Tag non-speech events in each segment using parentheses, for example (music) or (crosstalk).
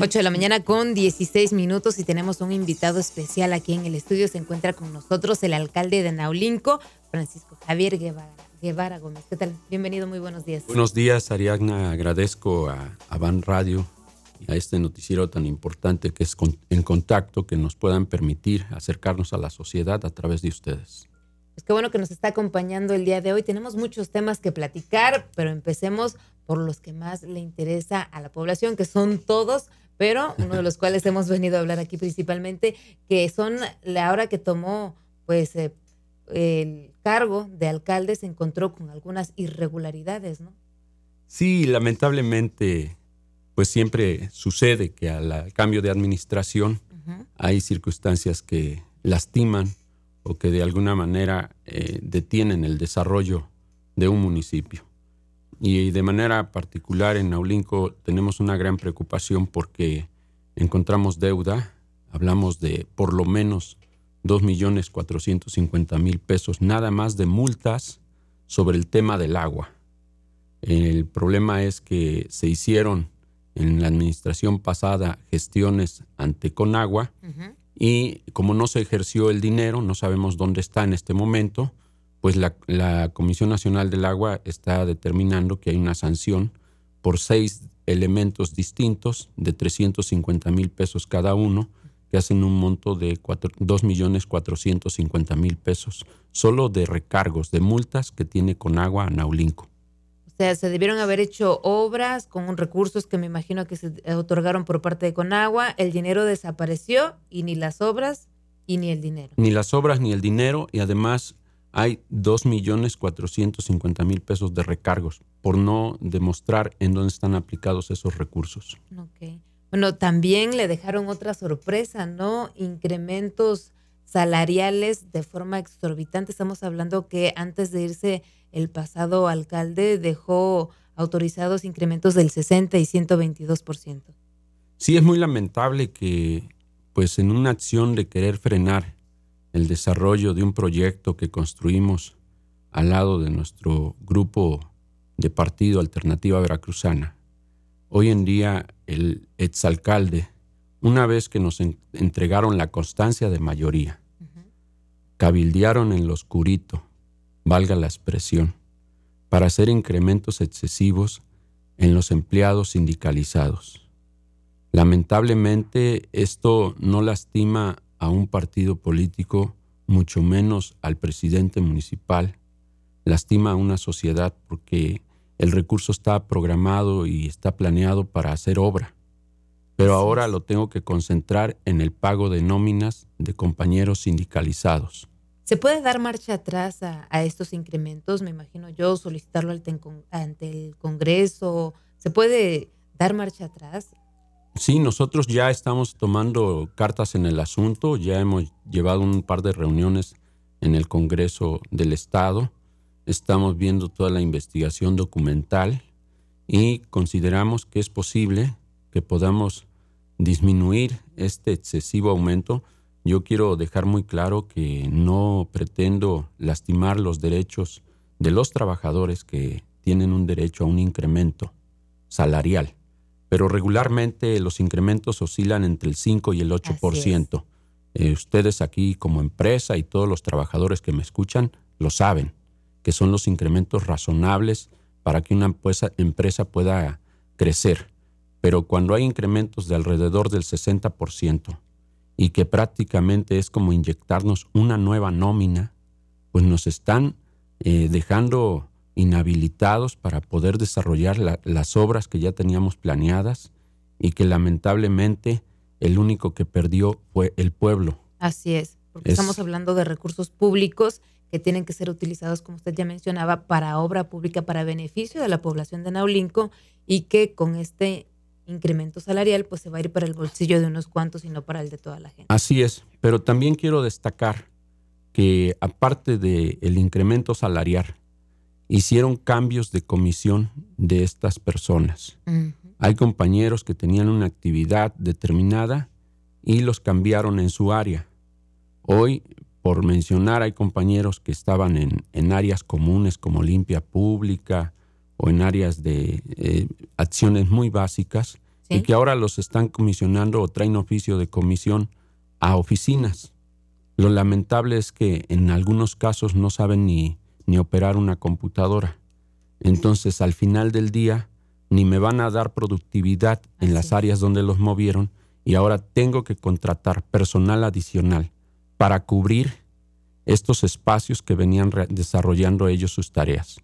8 de la mañana con 16 minutos y tenemos un invitado especial aquí en el estudio. Se encuentra con nosotros el alcalde de Naulinco, Francisco Javier Guevara, Gómez. ¿Qué tal? Bienvenido, muy buenos días. Buenos días, Ariadna. Agradezco a, Van Radio y a este noticiero tan importante que es en contacto, que nos puedan permitir acercarnos a la sociedad a través de ustedes. Es que bueno que nos está acompañando el día de hoy. Tenemos muchos temas que platicar, pero empecemos por los que más le interesa a la población, que son todos pero (laughs) uno de los cuales hemos venido a hablar aquí principalmente, que son la hora que tomó pues eh, el cargo de alcalde se encontró con algunas irregularidades, ¿no? Sí, lamentablemente, pues siempre sucede que al cambio de administración hay circunstancias que lastiman o que de alguna manera eh, detienen el desarrollo de un municipio. Y de manera particular en Aulinco tenemos una gran preocupación porque encontramos deuda, hablamos de por lo menos 2.450.000 pesos, nada más de multas sobre el tema del agua. El problema es que se hicieron en la administración pasada gestiones ante Conagua y como no se ejerció el dinero, no sabemos dónde está en este momento, pues la, Comisión Nacional del Agua está determinando que hay una sanción por seis elementos distintos de 350 mil pesos cada uno, que hacen un monto de mil pesos, solo de recargos, de multas que tiene con agua Naulinco. O sea, se debieron haber hecho obras con recursos que me imagino que se otorgaron por parte de Conagua. El dinero desapareció y ni las obras y ni el dinero. Ni las obras ni el dinero y además hay mil pesos de recargos por no demostrar en dónde están aplicados esos recursos. Bueno, también le dejaron otra sorpresa, ¿no? Incrementos salariales de forma exorbitante. Estamos hablando que antes de irse el pasado alcalde dejó autorizados incrementos del 60 y 122%. Sí, es muy lamentable que pues en una acción de querer frenar el desarrollo de un proyecto que construimos al lado de nuestro grupo de partido Alternativa Veracruzana. Hoy en día el exalcalde, una vez que nos entregaron la constancia de mayoría, cabildearon en lo oscurito, valga la expresión, para hacer incrementos excesivos en los empleados sindicalizados. Lamentablemente esto no lastima a un partido político, mucho menos al presidente municipal, lastima a una sociedad porque el recurso está programado y está planeado para hacer obra, pero ahora lo tengo que concentrar en el pago de nóminas de compañeros sindicalizados. ¿Se puede dar marcha atrás a, a estos incrementos? Me imagino yo solicitarlo ante el Congreso. ¿Se puede dar marcha atrás Sí, nosotros ya estamos tomando cartas en el asunto, ya hemos llevado un par de reuniones en el Congreso del Estado, estamos viendo toda la investigación documental y consideramos que es posible que podamos disminuir este excesivo aumento. Yo quiero dejar muy claro que no pretendo lastimar los derechos de los trabajadores que tienen un derecho a un incremento salarial pero regularmente los incrementos oscilan entre el 5 y el 8%. Eh, ustedes aquí como empresa y todos los trabajadores que me escuchan lo saben, que son los incrementos razonables para que una empresa, pueda crecer. Pero cuando hay incrementos de alrededor del 60% y que prácticamente es como inyectarnos una nueva nómina, pues nos están eh, dejando inhabilitados para poder desarrollar las obras que ya teníamos planeadas y que lamentablemente el único que perdió fue el pueblo. Así es, porque estamos hablando de recursos públicos que tienen que ser utilizados, como usted ya mencionaba, para obra pública, para beneficio de la población de Naulinco y que con este incremento salarial pues se va a ir para el bolsillo de unos cuantos y no para el de toda la gente. Así es, pero también quiero destacar que aparte del el incremento salarial, hicieron cambios de comisión de estas personas. Hay compañeros que tenían una actividad determinada y los cambiaron en su área. Hoy, por mencionar, hay compañeros que estaban en, áreas comunes como limpia pública o en áreas de eh, acciones muy básicas y que ahora los están comisionando o traen oficio de comisión a oficinas. Lo lamentable es que en algunos casos no saben ni, ni operar una computadora. Entonces, al final del día, ni me van a dar productividad en las áreas donde los movieron y ahora tengo que contratar personal adicional para cubrir estos espacios que venían desarrollando ellos sus tareas.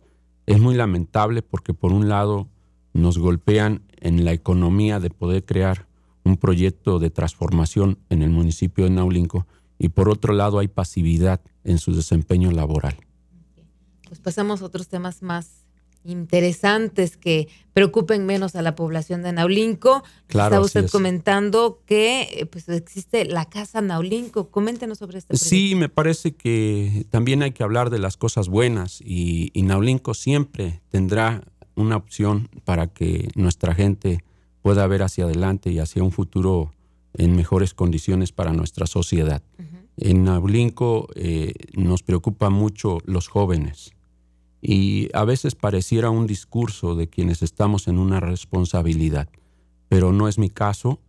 Es muy lamentable porque por un lado nos golpean en la economía de poder crear un proyecto de transformación en el municipio de Naulinco y por otro lado hay pasividad en su desempeño laboral pues pasamos a otros temas más interesantes que preocupen menos a la población de Naulinco. Claro, Estaba usted comentando que eh, pues, existe la Casa Naulinco. Coméntenos sobre esto. Sí, me parece que también hay que hablar de las cosas buenas y, y, Naulinco siempre tendrá una opción para que nuestra gente pueda ver hacia adelante y hacia un futuro en mejores condiciones para nuestra sociedad. En Naulinco eh, nos preocupa mucho los jóvenes y a veces pareciera un discurso de quienes estamos en una responsabilidad, pero no es mi caso.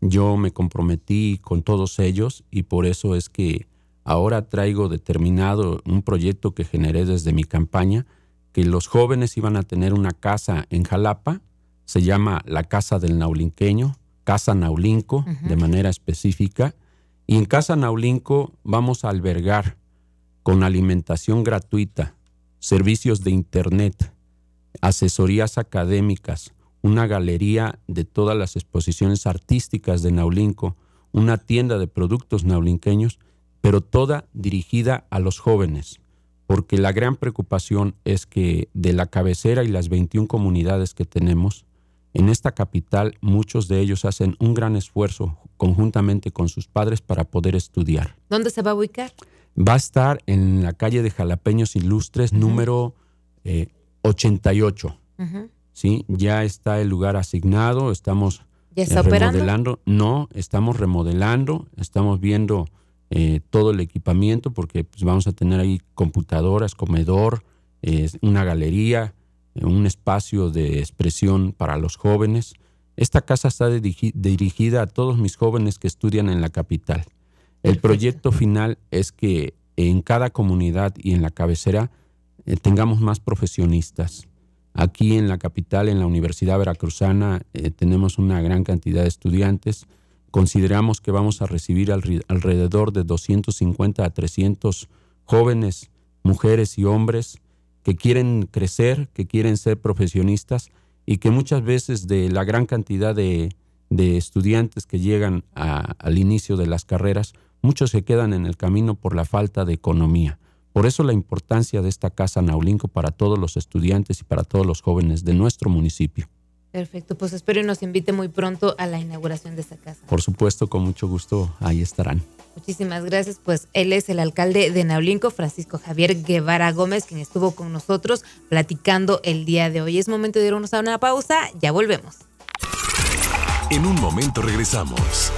Yo me comprometí con todos ellos y por eso es que ahora traigo determinado un proyecto que generé desde mi campaña, que los jóvenes iban a tener una casa en Jalapa, se llama la Casa del Naulinqueño, Casa Naulinco de manera específica, y en Casa Naulinco vamos a albergar con alimentación gratuita servicios de Internet, asesorías académicas, una galería de todas las exposiciones artísticas de Naulinco, una tienda de productos naulinqueños, pero toda dirigida a los jóvenes, porque la gran preocupación es que de la cabecera y las 21 comunidades que tenemos, en esta capital muchos de ellos hacen un gran esfuerzo conjuntamente con sus padres para poder estudiar. ¿Dónde se va a ubicar? Va a estar en la calle de Jalapeños Ilustres, número 88. Eh, ¿sí? Ya está el lugar asignado, estamos eh, remodelando. No, estamos remodelando, estamos viendo eh, todo el equipamiento porque pues, vamos a tener ahí computadoras, comedor, una galería, un espacio de expresión para los jóvenes. Esta casa está dirigida a todos mis jóvenes que estudian en la capital. El proyecto final es que en cada comunidad y en la cabecera eh, tengamos más profesionistas. Aquí en la capital, en la Universidad Veracruzana, eh, tenemos una gran cantidad de estudiantes. Consideramos que vamos a recibir alrededor de 250 a 300 jóvenes, mujeres y hombres que quieren crecer, que quieren ser profesionistas y que muchas veces de la gran cantidad de, estudiantes que llegan al inicio de las carreras, muchos se quedan en el camino por la falta de economía. Por eso la importancia de esta casa Naulinco para todos los estudiantes y para todos los jóvenes de nuestro municipio. Perfecto, pues espero y nos invite muy pronto a la inauguración de esta casa. Por supuesto, con mucho gusto, ahí estarán. Muchísimas gracias, pues él es el alcalde de Naulinco, Francisco Javier Guevara Gómez, quien estuvo con nosotros platicando el día de hoy. Es momento de irnos a una pausa, ya volvemos. En un momento regresamos.